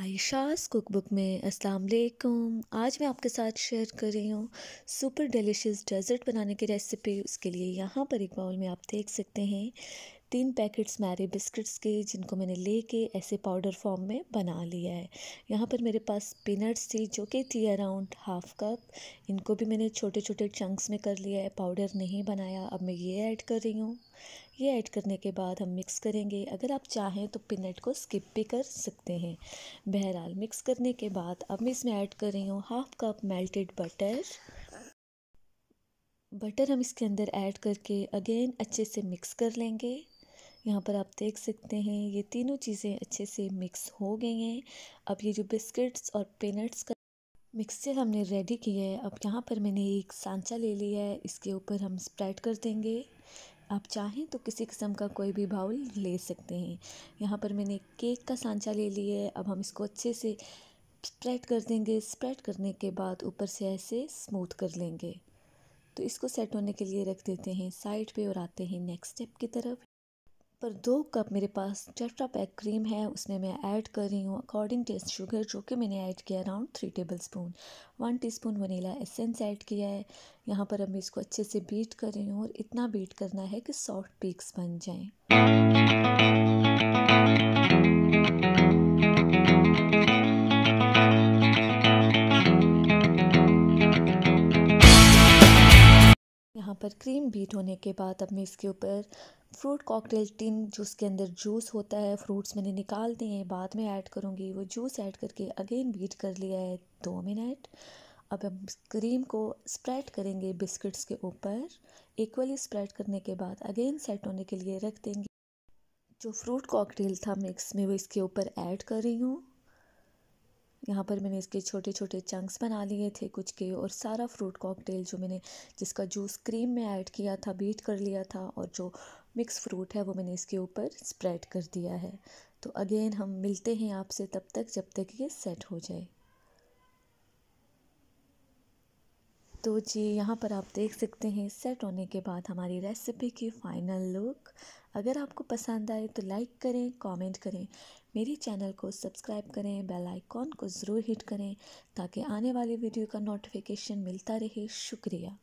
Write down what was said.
आयशाज़ cookbook में अस्सलाम वालेकुम आज मैं आपके साथ शेयर कर रही हूँ सुपर डिलीशियस डेजर्ट बनाने की रेसिपी उसके लिए यहाँ पर एक बाउल में आप देख सकते हैं तीन पैकेट्स मैरी बिस्किट्स के जिनको मैंने ले कर ऐसे पाउडर फॉर्म में बना लिया है यहाँ पर मेरे पास पीनट्स थी जो कि थी अराउंड हाफ कप इनको भी मैंने छोटे छोटे चंक्स में कर लिया है पाउडर नहीं बनाया अब मैं ये ऐड कर रही हूँ ये ऐड करने के बाद हम मिक्स करेंगे अगर आप चाहें तो पीनट को स्किप भी कर सकते हैं बहरहाल मिक्स करने के बाद अब मैं इसमें ऐड कर रही हूँ half cup melted butter butter हम इसके अंदर ऐड करके अगेन अच्छे से मिक्स कर लेंगे यहाँ पर आप देख सकते हैं ये तीनों चीज़ें अच्छे से मिक्स हो गई हैं अब ये जो बिस्किट्स और पेनट्स का मिक्सचर हमने रेडी किया है अब यहाँ पर मैंने एक सांचा ले लिया है इसके ऊपर हम स्प्रेड कर देंगे आप चाहें तो किसी किस्म का कोई भी बाउल ले सकते हैं यहाँ पर मैंने केक का सांचा ले लिया है अब हम इसको अच्छे से स्प्रेड कर देंगे स्प्रेड करने के बाद ऊपर से ऐसे स्मूथ कर लेंगे तो इसको सेट होने के लिए रख देते हैं साइड पे और आते हैं नेक्स्ट स्टेप की तरफ पर दो कप मेरे पास टेट्रा पैक क्रीम है उसमें मैं ऐड कर रही हूँ अकॉर्डिंग टेस्ट शुगर जो कि मैंने ऐड किया around three tablespoon one teaspoon vanilla essence add किया है यहाँ पर अब मैं इसको अच्छे से बीट कर रही हूँ और इतना बीट करना है कि सॉफ्ट पीक्स बन जाएँ यहाँ पर क्रीम बीट होने के बाद अब मैं इसके ऊपर फ्रूट कॉकटेल टिन जूस के अंदर जूस होता है फ्रूट्स मैंने निकाल दिए हैं बाद में ऐड करूँगी वो जूस ऐड करके अगेन बीट कर लिया है दो मिनट अब हम क्रीम को स्प्रेड करेंगे बिस्किट्स के ऊपर इक्वली स्प्रेड करने के बाद अगेन सेट होने के लिए रख देंगे जो फ्रूट कॉकटेल था मिक्स में वो इसके ऊपर ऐड कर रही हूँ यहाँ पर मैंने इसके छोटे छोटे चंक्स बना लिए थे कुछ के और सारा फ्रूट कॉकटेल जो मैंने जिसका जूस क्रीम में ऐड किया था बीट कर लिया था और जो मिक्स फ्रूट है वो मैंने इसके ऊपर स्प्रेड कर दिया है तो अगेन हम मिलते हैं आपसे तब तक जब तक ये सेट हो जाए तो जी यहाँ पर आप देख सकते हैं सेट होने के बाद हमारी रेसिपी की फ़ाइनल लुक अगर आपको पसंद आए तो लाइक करें कमेंट करें मेरे चैनल को सब्सक्राइब करें बेल आइकॉन को ज़रूर हिट करें ताकि आने वाली वीडियो का नोटिफिकेशन मिलता रहे शुक्रिया